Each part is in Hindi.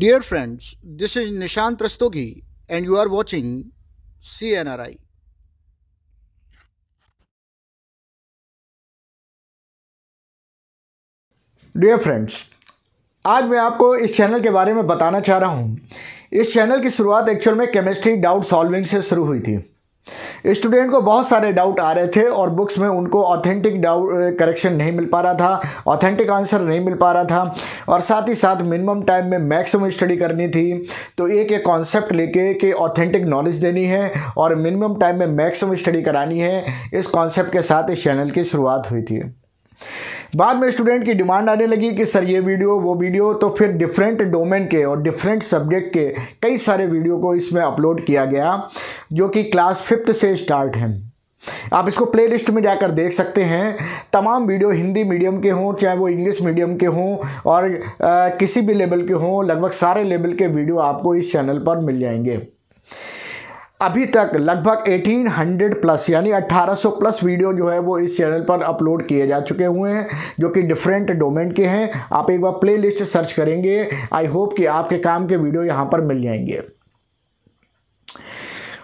dear friends is Nishant Rastogi and you are watching C N R I dear friends आज मैं आपको इस चैनल के बारे में बताना चाह रहा हूँ इस चैनल की शुरुआत एक्चुअल में केमिस्ट्री डाउट सॉल्विंग से शुरू हुई थी स्टूडेंट को बहुत सारे डाउट आ रहे थे और बुक्स में उनको ऑथेंटिक डाउट करेक्शन नहीं मिल पा रहा था ऑथेंटिक आंसर नहीं मिल पा रहा था और साथ ही साथ मिनिमम टाइम में मैक्सिमम स्टडी करनी थी तो एक एक कॉन्सेप्ट लेके कि ऑथेंटिक नॉलेज देनी है और मिनिमम टाइम में मैक्सिमम स्टडी करानी है इस कॉन्सेप्ट के साथ इस चैनल की शुरुआत हुई थी बाद में स्टूडेंट की डिमांड आने लगी कि सर ये वीडियो वो वीडियो तो फिर डिफरेंट डोमेन के और डिफरेंट सब्जेक्ट के कई सारे वीडियो को इसमें अपलोड किया गया जो कि क्लास फिफ्थ से स्टार्ट हैं आप इसको प्लेलिस्ट में जाकर देख सकते हैं तमाम वीडियो हिंदी मीडियम के हों चाहे वो इंग्लिश मीडियम के हों और आ, किसी भी लेवल के हों लगभग सारे लेवल के वीडियो आपको इस चैनल पर मिल जाएंगे अभी तक लगभग 1800 प्लस यानी 1800 प्लस वीडियो जो है वो इस चैनल पर अपलोड किए जा चुके हुए हैं जो कि डिफरेंट डोमेन के हैं आप एक बार प्लेलिस्ट सर्च करेंगे आई होप कि आपके काम के वीडियो यहाँ पर मिल जाएंगे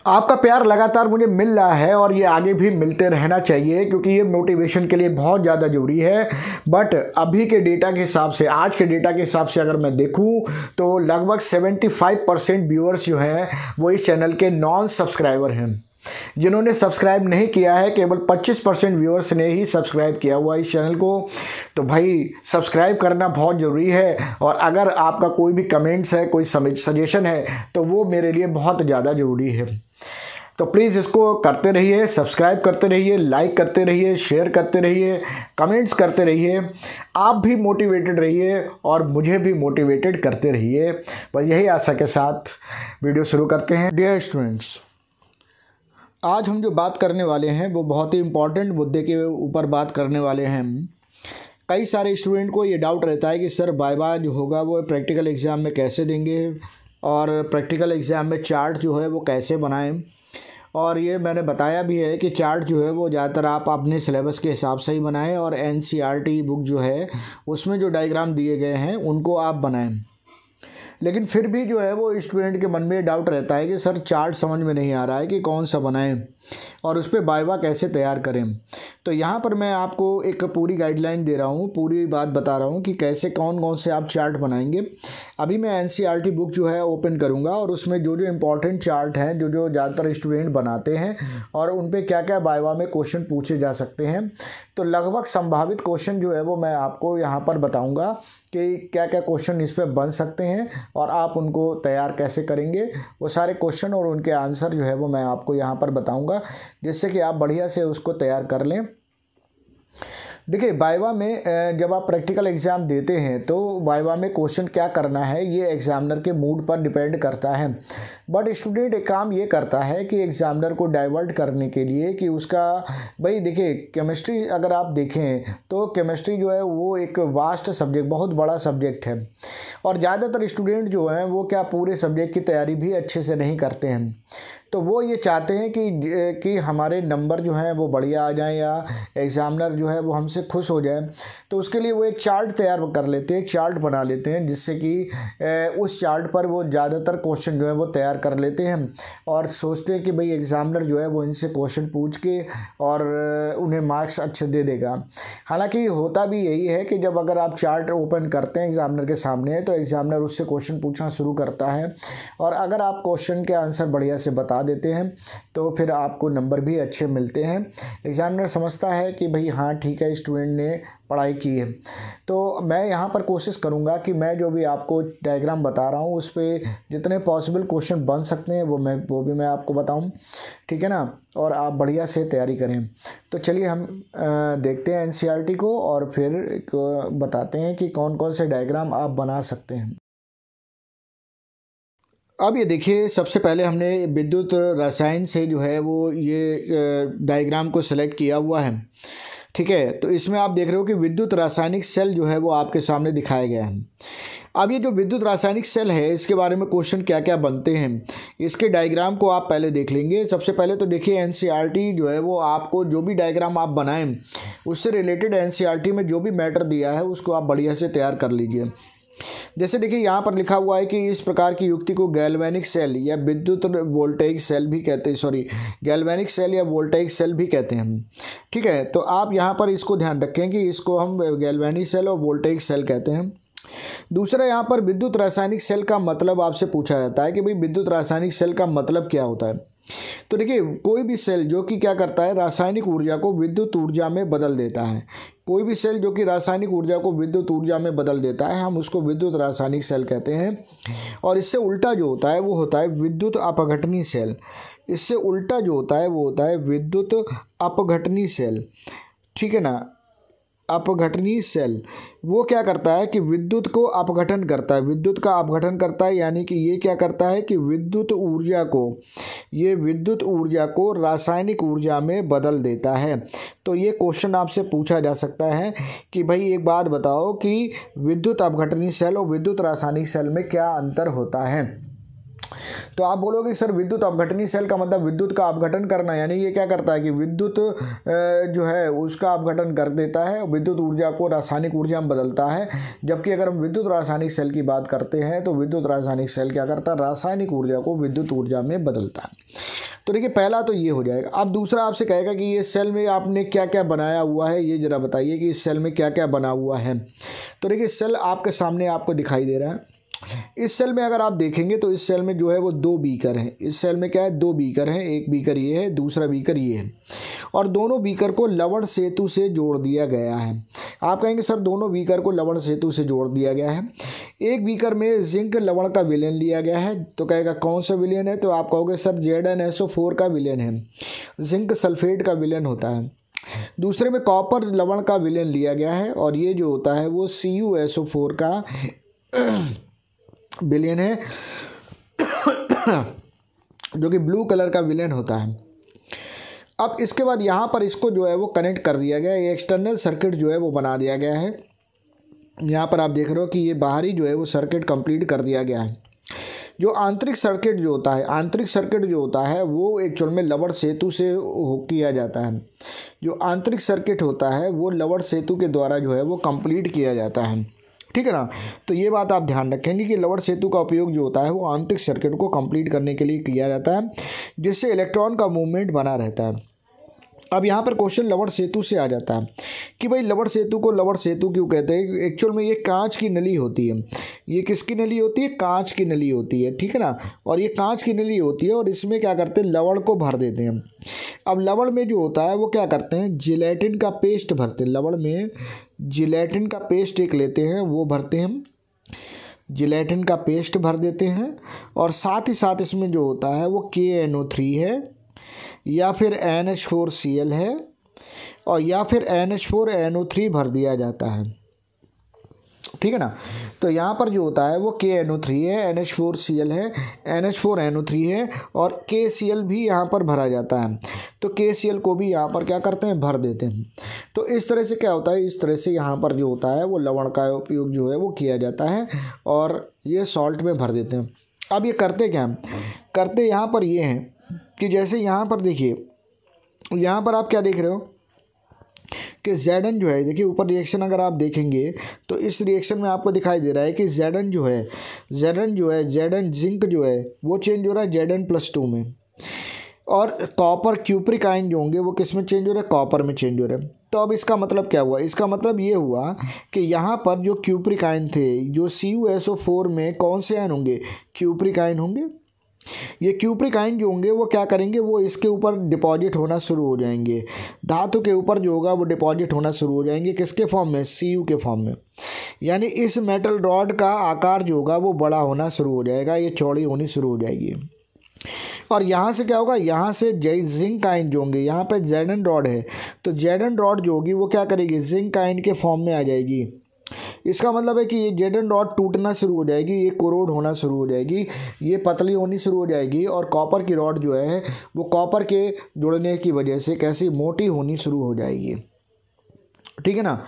आपका प्यार लगातार मुझे मिल रहा है और ये आगे भी मिलते रहना चाहिए क्योंकि ये मोटिवेशन के लिए बहुत ज़्यादा ज़रूरी है बट अभी के डेटा के हिसाब से आज के डेटा के हिसाब से अगर मैं देखूँ तो लगभग 75 परसेंट व्यूअर्स जो हैं वो इस चैनल के नॉन सब्सक्राइबर हैं जिन्होंने सब्सक्राइब नहीं किया है केवल 25 परसेंट व्यूअर्स ने ही सब्सक्राइब किया हुआ इस चैनल को तो भाई सब्सक्राइब करना बहुत ज़रूरी है और अगर आपका कोई भी कमेंट्स है कोई सजेशन है तो वो मेरे लिए बहुत ज़्यादा ज़रूरी है तो प्लीज़ इसको करते रहिए सब्सक्राइब करते रहिए लाइक करते रहिए शेयर करते रहिए कमेंट्स करते रहिए आप भी मोटिवेटेड रहिए और मुझे भी मोटिवेटेड करते रहिए बस यही आशा के साथ वीडियो शुरू करते हैं डियर स्टूडेंट्स आज हम जो बात करने वाले हैं वो बहुत ही इम्पॉर्टेंट मुद्दे के ऊपर बात करने वाले हैं कई सारे स्टूडेंट को ये डाउट रहता है कि सर बाय बाय जो होगा वो प्रैक्टिकल एग्ज़ाम में कैसे देंगे और प्रैक्टिकल एग्ज़ाम में चार्ट जो है वो कैसे बनाएं और ये मैंने बताया भी है कि चार्ट जो है वो ज़्यादातर आप अपने सिलेबस के हिसाब से ही बनाएं और एन बुक e जो है उसमें जो डायग्राम दिए गए हैं उनको आप बनाएं लेकिन फिर भी जो है वो स्टूडेंट के मन में डाउट रहता है कि सर चार्ट समझ में नहीं आ रहा है कि कौन सा बनाएं और उस पर बायवा कैसे तैयार करें तो यहाँ पर मैं आपको एक पूरी गाइडलाइन दे रहा हूँ पूरी बात बता रहा हूँ कि कैसे कौन कौन से आप चार्ट बनाएंगे अभी मैं एन बुक e जो है ओपन करूँगा और उसमें जो जो इम्पोर्टेंट चार्ट हैं जो जो ज़्यादातर स्टूडेंट बनाते हैं और उन पर क्या क्या बायवा में क्वेश्चन पूछे जा सकते हैं तो लगभग संभावित क्वेश्चन जो है वो मैं आपको यहाँ पर बताऊँगा कि क्या क्या क्वेश्चन इस पर बन सकते हैं और आप उनको तैयार कैसे करेंगे वो सारे क्वेश्चन और उनके आंसर जो है वो मैं आपको यहाँ पर बताऊँगा होगा जिससे कि आप बढ़िया से उसको तैयार कर लें देखिए वाइवा में जब आप प्रैक्टिकल एग्ज़ाम देते हैं तो वाइवा में क्वेश्चन क्या करना है ये एग्ज़ामिनर के मूड पर डिपेंड करता है बट स्टूडेंट एक काम ये करता है कि एग्ज़ामिनर को डाइवर्ट करने के लिए कि उसका भाई देखिए केमिस्ट्री अगर आप देखें तो केमिस्ट्री जो है वो एक वास्ट सब्जेक्ट बहुत बड़ा सब्जेक्ट है और ज़्यादातर स्टूडेंट जो हैं वो क्या पूरे सब्जेक्ट की तैयारी भी अच्छे से नहीं करते हैं तो वो ये चाहते हैं कि कि हमारे नंबर जो हैं वो बढ़िया आ जाएं या एग्ज़ामिनर जो है वो हमसे खुश हो जाए तो उसके लिए वो एक चार्ट तैयार कर लेते हैं एक चार्ट बना लेते हैं जिससे कि उस चार्ट पर वो ज़्यादातर क्वेश्चन जो है वो तैयार कर लेते हैं और सोचते हैं कि भाई एग्ज़ामिनर जो है वो इनसे क्वेश्चन पूछ के और उन्हें मार्क्स अच्छे दे देगा हालांकि होता भी यही है कि जब अगर आप चार्ट ओपन करते हैं एग्ज़ामिनर के सामने तो एग्ज़ामिनर उससे क्वेश्चन पूछना शुरू करता है और अगर आप क्वेश्चन के आंसर बढ़िया से बता देते हैं तो फिर आपको नंबर भी अच्छे मिलते हैं एग्ज़ामिनर समझता है कि भाई हाँ ठीक है स्टूडेंट ने पढ़ाई की है तो मैं यहाँ पर कोशिश करूँगा कि मैं जो भी आपको डायग्राम बता रहा हूँ उस पर जितने पॉसिबल क्वेश्चन बन सकते हैं वो मैं वो भी मैं आपको बताऊँ ठीक है ना और आप बढ़िया से तैयारी करें तो चलिए हम देखते हैं एन e को और फिर बताते हैं कि कौन कौन से डायग्राम आप बना सकते हैं अब ये देखिए सबसे पहले हमने विद्युत रसायन से जो है वो ये डायग्राम को सेलेक्ट किया हुआ है ठीक है तो इसमें आप देख रहे हो कि विद्युत रासायनिक सेल जो है वो आपके सामने दिखाया गया है अब ये जो विद्युत रासायनिक सेल है इसके बारे में क्वेश्चन क्या क्या बनते हैं इसके डायग्राम को आप पहले देख लेंगे सबसे पहले तो देखिए एन e जो है वो आपको जो भी डायग्राम आप बनाएं उससे रिलेटेड एन e में जो भी मैटर दिया है उसको आप बढ़िया से तैयार कर लीजिए जैसे देखिए यहाँ पर लिखा हुआ है कि इस प्रकार की युक्ति को गैल्वेनिक सेल या विद्युत वोल्टेइक सेल भी कहते हैं सॉरी गैल्वेनिक सेल या वोल्टेइक सेल भी कहते हैं ठीक है तो आप यहाँ पर इसको ध्यान रखें कि इसको हम गैल्वेनिक सेल और वोल्टेइक सेल कहते हैं दूसरा यहाँ पर विद्युत रासायनिक सेल का मतलब आपसे पूछा जाता है कि भाई विद्युत रासायनिक सेल का मतलब क्या होता है तो देखिए कोई भी सेल जो कि क्या करता है रासायनिक ऊर्जा को विद्युत ऊर्जा में बदल देता है कोई भी सेल जो कि रासायनिक ऊर्जा को विद्युत ऊर्जा में बदल देता है हम उसको विद्युत रासायनिक सेल कहते हैं और इससे उल्टा जो होता है वो होता है विद्युत अपघटनी सेल इससे उल्टा जो होता है वो होता है विद्युत अपघटनी सेल ठीक है ना अपघटनी सेल वो क्या करता है कि विद्युत को अपघटन करता है विद्युत का अपघटन करता है यानी कि ये क्या करता है कि विद्युत ऊर्जा को ये विद्युत ऊर्जा को रासायनिक ऊर्जा में बदल देता है तो ये क्वेश्चन आपसे पूछा जा सकता है कि भाई एक बात बताओ कि विद्युत अपघटनी सेल और विद्युत रासायनिक सेल में क्या अंतर होता है तो आप बोलोगे सर विद्युत अपघटनी सेल का मतलब विद्युत का अपघटन करना यानी ये क्या करता है कि विद्युत जो है उसका अपघटन कर देता है विद्युत ऊर्जा को रासायनिक ऊर्जा में बदलता है जबकि अगर हम विद्युत रासायनिक सेल की बात करते हैं तो विद्युत रासायनिक सेल क्या करता है रासायनिक ऊर्जा को विद्युत ऊर्जा में बदलता है तो देखिए पहला तो ये हो जाएगा अब दूसरा आपसे कहेगा कि ये सेल में आपने क्या क्या बनाया हुआ है ये ज़रा बताइए कि इस सेल में क्या क्या बना हुआ है तो देखिए सेल आपके सामने आपको दिखाई दे रहा है इस सेल में अगर आप देखेंगे तो इस सेल में जो है वो दो बीकर हैं इस सेल में क्या है दो बीकर हैं एक बीकर ये है दूसरा बीकर ये है और दोनों बीकर को लवण सेतु से जोड़ दिया गया है आप कहेंगे सर दोनों बीकर को लवण सेतु से जोड़ दिया गया है एक बीकर में जिंक लवण का विलयन लिया गया है तो कहेगा कौन सा विलयन है तो आप कहोगे sir Z N S O four का विलयन है जिंक सल्फेट का विलयन होता है दूसरे में कॉपर लवण का विलयन लिया गया है और ये जो होता है वो C U S O four का विलियन है जो कि ब्लू कलर का विलियन होता है अब इसके बाद यहाँ पर इसको जो है वो कनेक्ट कर दिया गया है एक्सटर्नल सर्किट जो है वो बना दिया गया है यहाँ पर आप देख रहे हो कि ये बाहरी जो है वो सर्किट कंप्लीट कर दिया गया है जो आंतरिक सर्किट जो होता है आंतरिक सर्किट जो होता है वो एक्चुअल में लवड़ सेतु से हो किया जाता है जो आंतरिक सर्किट होता है वो लवड़ सेतु के द्वारा जो है वो कंप्लीट किया जाता है ठीक है ना तो ये बात आप ध्यान रखेंगे कि लवर सेतु का उपयोग जो होता है वो आंतरिक सर्किट को कंप्लीट करने के लिए किया जाता है जिससे इलेक्ट्रॉन का मूवमेंट बना रहता है अब यहाँ पर क्वेश्चन लवड़ सेतु से आ जाता है कि भाई लवड़ सेतु को लवड़ सेतु क्यों कहते हैं एक्चुअल में ये कांच की नली होती है ये किसकी नली होती है कांच की नली होती है ठीक है ना और ये कांच की नली होती है और इसमें क्या करते हैं लवड़ को भर देते हैं अब लवड़ में जो होता है वो क्या करते हैं जिलेटिन का पेस्ट भरते हैं लवड़ में जिलेटिन का पेस्ट एक लेते हैं वो भरते हैं जिलेटिन का पेस्ट भर देते हैं और साथ ही साथ इसमें जो होता है वो के एन ओ थ्री है या फिर N H four C L है और या फिर N H four N O three भर दिया जाता है ठीक है ना तो यहाँ पर जो होता है वो के एन ओ थ्री है N H four C L है N H four N O three है और के सी एल भी यहाँ पर भरा जाता है तो के सी एल को भी यहाँ पर क्या करते हैं भर देते हैं तो इस तरह से क्या होता है इस तरह से यहाँ पर जो होता है वो लवण का उपयोग जो है वो किया जाता है और ये सॉल्ट में भर देते हैं अब ये करते क्या करते यहाँ पर ये हैं कि जैसे यहाँ पर देखिए यहाँ पर आप क्या देख रहे हो कि जेडन जो है देखिए ऊपर रिएक्शन अगर आप देखेंगे तो इस रिएक्शन में आपको दिखाई दे रहा है कि जेडन जो है जेडन जो है जेडन जिंक जो है वो चेंज हो रहा है जेडन प्लस टू में और कॉपर क्यूप्रिक आयन जो होंगे वो किस में चेंज हो रहे हैं कॉपर में चेंज हो रहे हैं तो अब इसका मतलब क्या हुआ इसका मतलब ये हुआ कि यहाँ पर जो क्यूप्रिक आयन थे जो C U S O four में कौन से आयन होंगे क्यूप्रिक आयन होंगे ये क्यूप्रिक आयन जो होंगे वो क्या करेंगे वो इसके ऊपर डिपॉजिट होना शुरू हो जाएंगे धातु के ऊपर जो होगा वो डिपॉजिट होना शुरू हो जाएंगे किसके फॉर्म में सी के फॉर्म में यानी इस मेटल रॉड का आकार जो होगा वो बड़ा होना शुरू हो जाएगा ये चौड़ी होनी शुरू हो जाएगी और यहाँ से क्या होगा यहाँ से जय जिंक आइन जो होंगे यहाँ पर जेडन रॉड है तो जेडन रॉड जो होगी वो क्या करेगी जिंक आइन के फॉर्म में आ जाएगी इसका मतलब है कि ये जेड एंड रॉड टूटना शुरू हो जाएगी ये कोरोड होना शुरू हो जाएगी ये पतली होनी शुरू हो जाएगी और कॉपर की रॉड जो है वो कॉपर के जुड़ने की वजह से कैसी मोटी होनी शुरू हो जाएगी ठीक है ना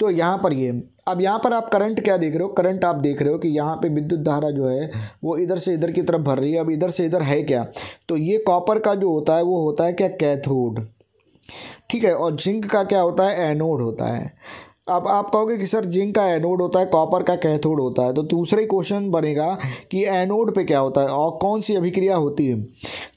तो यहाँ पर ये अब यहाँ पर आप करंट क्या देख रहे हो करंट आप देख रहे हो कि यहाँ पे विद्युत धारा जो है वो इधर से इधर की तरफ भर रही है अब इधर से इधर है क्या तो ये कॉपर का जो होता है वो होता है क्या कैथोड ठीक है और जिंक का क्या होता है एनोड होता है अब आप कहोगे कि सर जिंक का एनोड होता है कॉपर का कैथोड होता है तो दूसरा ही क्वेश्चन बनेगा कि एनोड पे क्या होता है और कौन सी अभिक्रिया होती है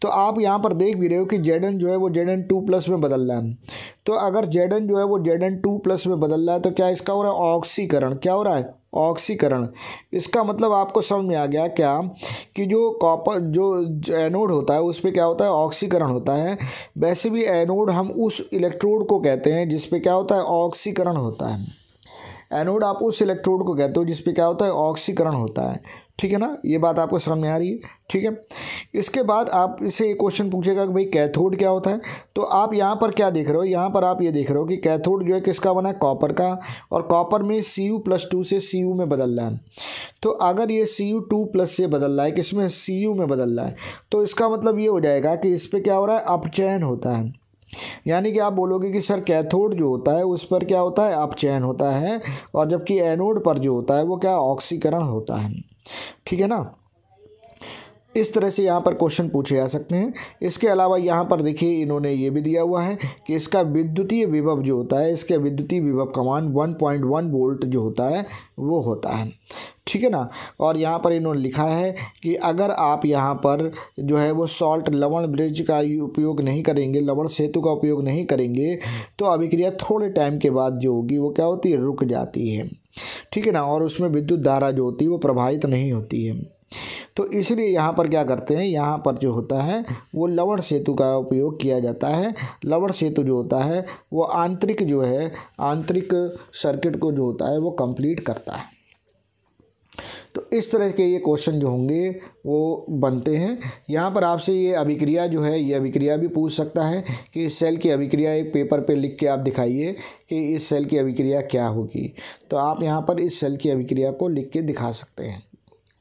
तो आप यहाँ पर देख भी रहे हो कि जेड जो है वो जेडन टू प्लस में बदल रहा है तो अगर जेड जो है वो जेड एन टू प्लस में बदल रहा है तो क्या इसका हो रहा है ऑक्सीकरण क्या हो रहा है ऑक्सीकरण इसका मतलब आपको समझ में आ गया क्या कि जो कॉपर जो एनोड होता है उस पर क्या होता है ऑक्सीकरण होता है वैसे भी एनोड हम उस इलेक्ट्रोड को कहते हैं जिस क्या होता है ऑक्सीकरण होता है एनोड आप उस इलेक्ट्रोड को कहते हो जिस क्या होता है ऑक्सीकरण होता है ठीक है ना ये बात आपको समझ में आ रही है ठीक है इसके बाद आप इसे एक क्वेश्चन पूछेगा कि भाई कैथोड क्या होता है तो आप यहाँ पर क्या देख रहे हो यहाँ पर आप ये देख रहे हो कि कैथोड जो है किसका बना है कॉपर का और कॉपर में सी यू प्लस टू से सी यू में बदल रहा है तो अगर ये सी यू टू प्लस से बदल रहा है किसमें सी यू में बदल रहा है तो इसका मतलब ये हो जाएगा कि इस पर क्या हो रहा है अपचयन होता है यानी कि आप बोलोगे कि सर कैथोड जो होता है उस पर क्या होता है अपचयन होता है और जबकि एनोड पर जो होता है वो क्या ऑक्सीकरण होता है ठीक है ना इस तरह से यहाँ पर क्वेश्चन पूछे जा सकते हैं इसके अलावा यहाँ पर देखिए इन्होंने ये भी दिया हुआ है कि इसका विद्युतीय विभव जो होता है इसके विद्युतीय विभव का मान 1.1 वोल्ट जो होता है वो होता है ठीक है ना और यहाँ पर इन्होंने लिखा है कि अगर आप यहाँ पर जो है वो सॉल्ट लवण ब्रिज का उपयोग नहीं करेंगे लवण सेतु का उपयोग नहीं करेंगे तो अभिक्रिया थोड़े टाइम के बाद जो होगी वो क्या होती है रुक जाती है ठीक है ना और उसमें विद्युत धारा जो होती है वो प्रभावित नहीं होती है तो इसलिए यहाँ पर क्या करते हैं यहाँ पर जो होता है वो लवण सेतु का उपयोग किया जाता है लवण सेतु जो होता है वो आंतरिक जो है आंतरिक सर्किट को जो होता है वो कंप्लीट करता है तो इस तरह के ये क्वेश्चन जो होंगे वो बनते हैं यहाँ पर आपसे ये अभिक्रिया जो है ये अभिक्रिया भी पूछ सकता है कि इस सेल की अभिक्रिया एक पेपर पे लिख के आप दिखाइए कि इस सेल की अभिक्रिया क्या होगी तो आप यहाँ पर इस सेल की अभिक्रिया को लिख के दिखा सकते हैं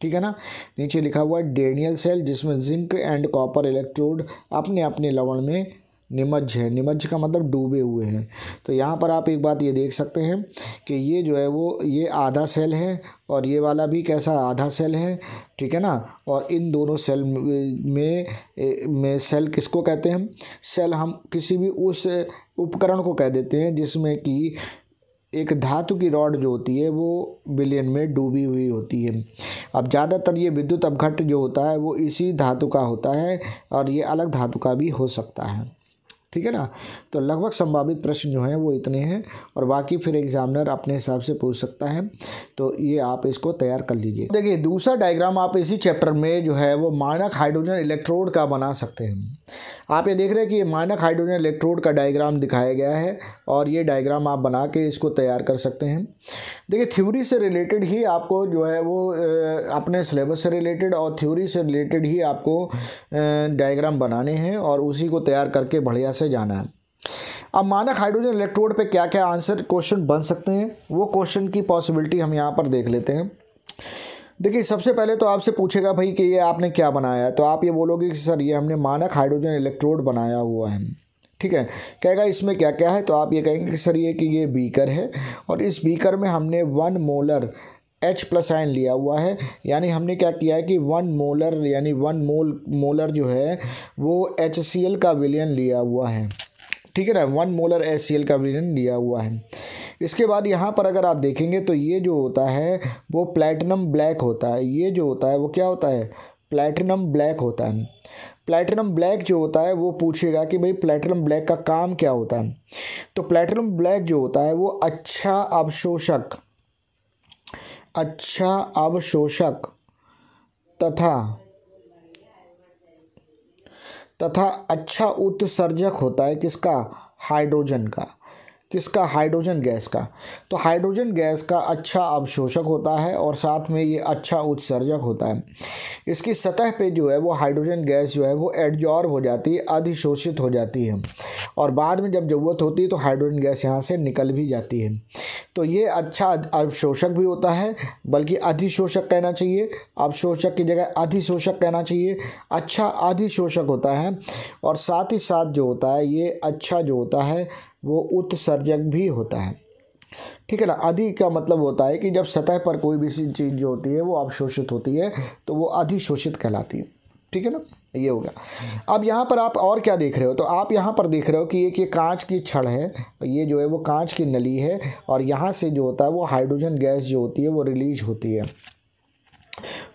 ठीक है ना नीचे लिखा हुआ है डेनियल सेल जिसमें जिंक एंड कॉपर इलेक्ट्रोड अपने अपने लवण में निमज्ज है निमज्ज का मतलब डूबे हुए हैं तो यहाँ पर आप एक बात ये देख सकते हैं कि ये जो है वो ये आधा सेल है और ये वाला भी कैसा आधा सेल है ठीक है ना और इन दोनों सेल में में सेल किसको कहते हैं सेल हम किसी भी उस उपकरण को कह देते हैं जिसमें कि एक धातु की रॉड जो होती है वो बिलियन में डूबी हुई होती है अब ज़्यादातर ये विद्युत अपघट जो होता है वो इसी धातु का होता है और ये अलग धातु का भी हो सकता है ठीक है ना तो लगभग संभावित प्रश्न जो हैं वो इतने हैं और बाकी फिर एग्जामिनर अपने हिसाब से पूछ सकता है तो ये आप इसको तैयार कर लीजिए देखिए दूसरा डायग्राम आप इसी चैप्टर में जो है वो मानक हाइड्रोजन इलेक्ट्रोड का बना सकते हैं आप ये देख रहे हैं कि ये मानक हाइड्रोजन इलेक्ट्रोड का डायग्राम दिखाया गया है और ये डायग्राम आप बना के इसको तैयार कर सकते हैं देखिए थ्योरी से रिलेटेड ही आपको जो है वो अपने सिलेबस से रिलेटेड और थ्योरी से रिलेटेड ही आपको डायग्राम बनाने हैं और उसी को तैयार करके बढ़िया से जाना है अब मानक हाइड्रोजन इलेक्ट्रोड पर क्या क्या आंसर क्वेश्चन बन सकते हैं वो क्वेश्चन की पॉसिबिलिटी हम यहाँ पर देख लेते हैं देखिए सबसे पहले तो आपसे पूछेगा भाई कि ये आपने क्या बनाया है तो आप ये बोलोगे कि सर ये हमने मानक हाइड्रोजन इलेक्ट्रोड बनाया हुआ है ठीक है कहेगा इसमें क्या क्या है तो आप ये कहेंगे कि सर ये कि ये बीकर है और इस बीकर में हमने one molar H plus ion लिया हुआ है यानी हमने क्या किया है कि वन मोलर यानी वन मोल मोलर जो है वो एच सी एल का विलियन लिया हुआ है ठीक है ना one molar H C L का विलियन लिया हुआ है इसके बाद यहाँ पर अगर आप देखेंगे तो ये जो होता है वो प्लेटिनम ब्लैक होता है ये जो होता है वो क्या होता है प्लेटिनम ब्लैक होता है प्लेटिनम ब्लैक जो होता है वो पूछेगा कि भाई प्लेटिनम ब्लैक का काम क्या होता है तो प्लेटिनम ब्लैक जो होता है वो अच्छा अवशोषक अच्छा अवशोषक तथा तथा अच्छा उत्सर्जक होता है किसका हाइड्रोजन का किसका हाइड्रोजन गैस का तो हाइड्रोजन गैस का अच्छा अवशोषक होता है और साथ में ये अच्छा उत्सर्जक होता है इसकी सतह पे जो है वो हाइड्रोजन गैस जो है वो एडजॉर्ब हो जाती है अधिशोषित हो जाती है और बाद में जब ज़रूरत होती है तो हाइड्रोजन गैस यहाँ से निकल भी जाती है तो ये अच्छा अवशोषक भी होता है बल्कि अधिशोषक कहना चाहिए अवशोषक की जगह अधिशोषक कहना चाहिए अच्छा अधिशोषक होता है और साथ ही साथ जो होता है ये अच्छा जो होता है वो उत्सर्जक भी होता है ठीक है ना अधि का मतलब होता है कि जब सतह पर कोई भी चीज़ जो होती है वो अवशोषित होती है तो वो अधिशोषित कहलाती है ठीक है ना ये हो गया अब यहाँ पर आप और क्या देख रहे हो तो आप यहाँ पर देख रहे हो कि एक ये कांच की छड़ है ये जो है वो कांच की नली है और यहाँ से जो होता है वो हाइड्रोजन गैस जो होती है वो रिलीज होती है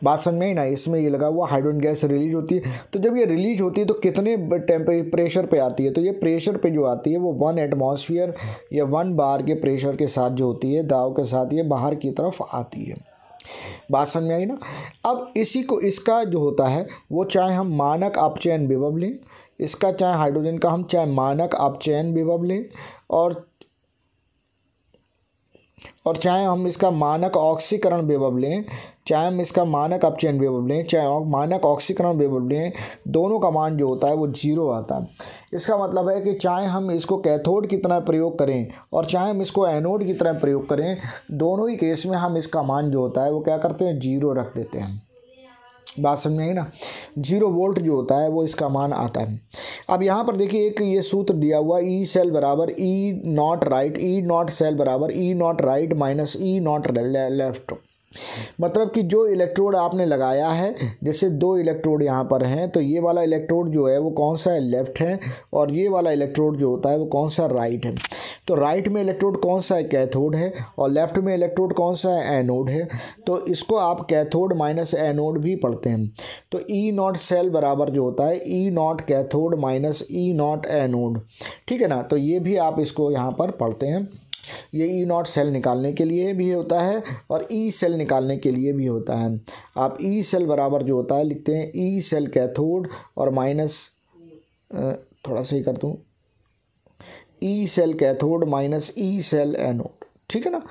बासन में ना इसमें ये लगा हुआ हाइड्रोजन गैस रिलीज होती है तो जब ये रिलीज होती है तो कितने प्रेशर पे आती है तो ये प्रेशर पे जो आती है वो वन एटमोसफियर या वन बार के प्रेशर के साथ जो होती है दाव के साथ ये बाहर की तरफ आती है बात समझ में आई ना अब इसी को इसका जो होता है वो चाहे हम मानक अपचयन विभव लें इसका चाहे हाइड्रोजन का हम चाहे मानक अपचयन विभव लें और और चाहे हम इसका मानक ऑक्सीकरण वेवब लें चाहे हम इसका मानक अपचयन वेवब लें चाहे मानक ऑक्सीकरण वेवब लें दोनों का मान जो होता है वो जीरो आता है इसका मतलब है कि चाहे हम इसको कैथोड की तरह प्रयोग करें और चाहे हम इसको एनोड की तरह प्रयोग करें दोनों ही केस में हम इसका मान जो होता है वो क्या करते हैं जीरो रख देते हैं बात समझ आई ना जीरो वोल्ट जो होता है वो इसका मान आता है अब यहाँ पर देखिए एक ये सूत्र दिया हुआ ई e सेल बराबर E naught right E naught cell बराबर E naught right minus E naught left मतलब कि जो इलेक्ट्रोड आपने लगाया है जैसे दो इलेक्ट्रोड यहाँ पर हैं तो ये वाला इलेक्ट्रोड जो है वो कौन सा है लेफ़्ट है और ये वाला इलेक्ट्रोड जो होता है वो कौन सा राइट है तो राइट में इलेक्ट्रोड कौन सा है कैथोड है और लेफ़्ट में इलेक्ट्रोड कौन सा है एनोड है तो इसको आप कैथोड माइनस एनोड भी पढ़ते हैं तो ई नॉट सेल बराबर जो होता है E naught cathode minus E naught anode ठीक है ना तो ये भी आप इसको यहाँ पर पढ़ते हैं ये ई नॉट सेल निकालने के लिए भी होता है और ई e सेल निकालने के लिए भी होता है आप ई e सेल बराबर जो होता है लिखते हैं ई सेल कैथोड और माइनस थोड़ा सा ही कर दूँ E cell cathode minus E cell anode ठीक है ना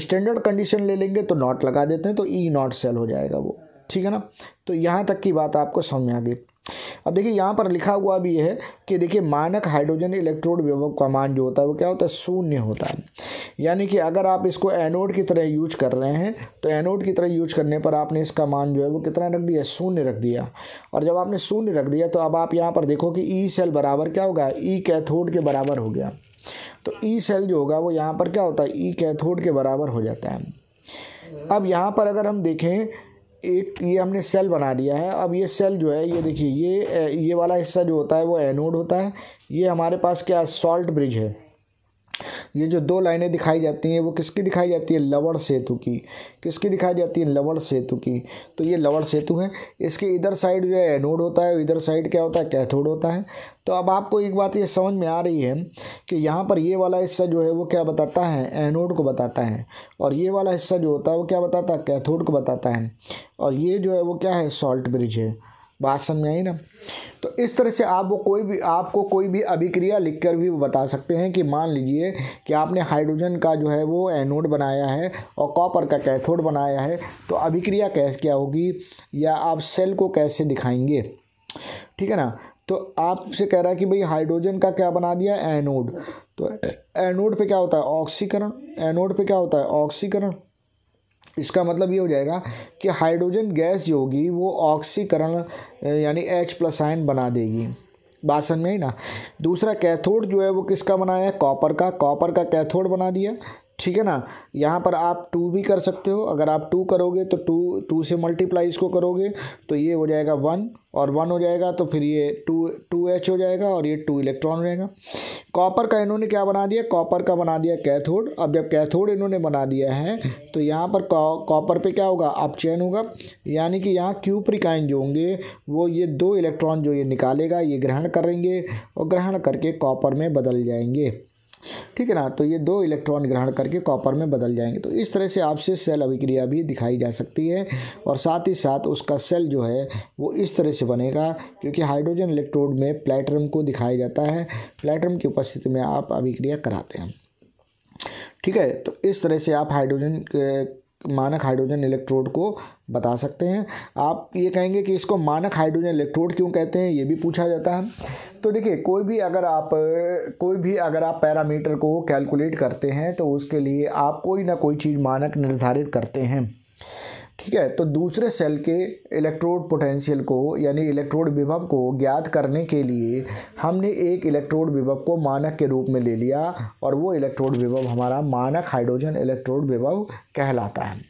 स्टैंडर्ड कंडीशन ले लेंगे तो नॉट लगा देते हैं तो ई नॉट सेल हो जाएगा वो ठीक है ना तो यहाँ तक की बात आपको समझ में आ गई अब देखिए यहाँ पर लिखा हुआ भी है कि देखिए मानक हाइड्रोजन इलेक्ट्रोड विभव का मान जो होता है वो क्या होता है शून्य होता है यानी कि अगर आप इसको एनोड की तरह यूज कर रहे हैं तो एनोड की तरह यूज करने पर आपने इसका मान जो है वो कितना रख दिया शून्य रख दिया और जब आपने शून्य रख दिया तो अब आप यहाँ पर देखो कि ई e सेल बराबर क्या होगा ई e कैथोड के बराबर हो गया तो ई e सेल जो होगा वो यहाँ पर क्या होता है ई कैथोड के बराबर हो जाता है अब यहाँ पर अगर हम देखें एक ये हमने सेल बना दिया है अब ये सेल जो है ये देखिए ये ये वाला हिस्सा जो होता है वो एनोड होता है ये हमारे पास क्या सॉल्ट ब्रिज है ये जो दो लाइनें दिखाई जाती हैं वो किसकी दिखाई जाती है लवण सेतु की किसकी दिखाई जाती है लवण सेतु की तो ये लवण सेतु है इसके इधर साइड जो है एनोड होता है इधर साइड क्या होता है कैथोड होता है तो अब आपको एक बात ये समझ में आ रही है कि यहाँ पर ये वाला हिस्सा जो है वो क्या बताता है एनोड को बताता है और ये वाला हिस्सा जो होता है वो क्या बताता है कैथोड को बताता है और ये जो है वो क्या है सॉल्ट ब्रिज है बात समझ आई ना तो इस तरह से आप वो कोई भी आपको कोई भी अभिक्रिया लिखकर भी बता सकते हैं कि मान लीजिए कि आपने हाइड्रोजन का जो है वो एनोड बनाया है और कॉपर का कैथोड बनाया है तो अभिक्रिया कैसे क्या होगी या आप सेल को कैसे दिखाएंगे ठीक है ना तो आपसे कह रहा है कि भाई हाइड्रोजन का क्या बना दिया एनोड तो एनोड पर क्या होता है ऑक्सीकरण एनोड पर क्या होता है ऑक्सीकरण इसका मतलब ये हो जाएगा कि हाइड्रोजन गैस जो होगी वो ऑक्सीकरण यानी एच प्लस आयन बना देगी बात समझ में ही ना दूसरा कैथोड जो है वो किसका बनाया है कॉपर का कॉपर का कैथोड बना दिया ठीक है ना यहाँ पर आप टू भी कर सकते हो अगर आप टू करोगे तो टू टू से मल्टीप्लाई इसको करोगे तो ये हो जाएगा वन और वन हो जाएगा तो फिर ये टू टू एच हो जाएगा और ये टू इलेक्ट्रॉन हो जाएगा कॉपर का इन्होंने क्या बना दिया कॉपर का बना दिया कैथोड अब जब कैथोड इन्होंने बना दिया है तो यहाँ पर कॉपर पे क्या होगा आप चैन होगा यानी कि यहाँ क्यूप्रिकाइन जो होंगे वो ये दो इलेक्ट्रॉन जो ये निकालेगा ये ग्रहण करेंगे और ग्रहण करके कॉपर में बदल जाएंगे ठीक है ना तो ये दो इलेक्ट्रॉन ग्रहण करके कॉपर में बदल जाएंगे तो इस तरह से आपसे सेल अभिक्रिया भी दिखाई जा सकती है और साथ ही साथ उसका सेल जो है वो इस तरह से बनेगा क्योंकि हाइड्रोजन इलेक्ट्रोड में प्लेटरम को दिखाया जाता है प्लेटरम की उपस्थिति में आप अभिक्रिया कराते हैं ठीक है तो इस तरह से आप हाइड्रोजन मानक हाइड्रोजन इलेक्ट्रोड को बता सकते हैं आप ये कहेंगे कि इसको मानक हाइड्रोजन इलेक्ट्रोड क्यों कहते हैं ये भी पूछा जाता है तो देखिए कोई भी अगर आप कोई भी अगर आप पैरामीटर को कैलकुलेट करते हैं तो उसके लिए आप कोई ना कोई चीज़ मानक निर्धारित करते हैं ठीक है तो दूसरे सेल के इलेक्ट्रोड पोटेंशियल को यानी इलेक्ट्रोड विभव को ज्ञात करने के लिए हमने एक इलेक्ट्रोड विभव को मानक के रूप में ले लिया और वो इलेक्ट्रोड विभव हमारा मानक हाइड्रोजन इलेक्ट्रोड विभव कहलाता है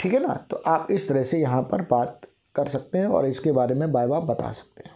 ठीक है ना तो आप इस तरह से यहाँ पर बात कर सकते हैं और इसके बारे में बाय बाय बता सकते हैं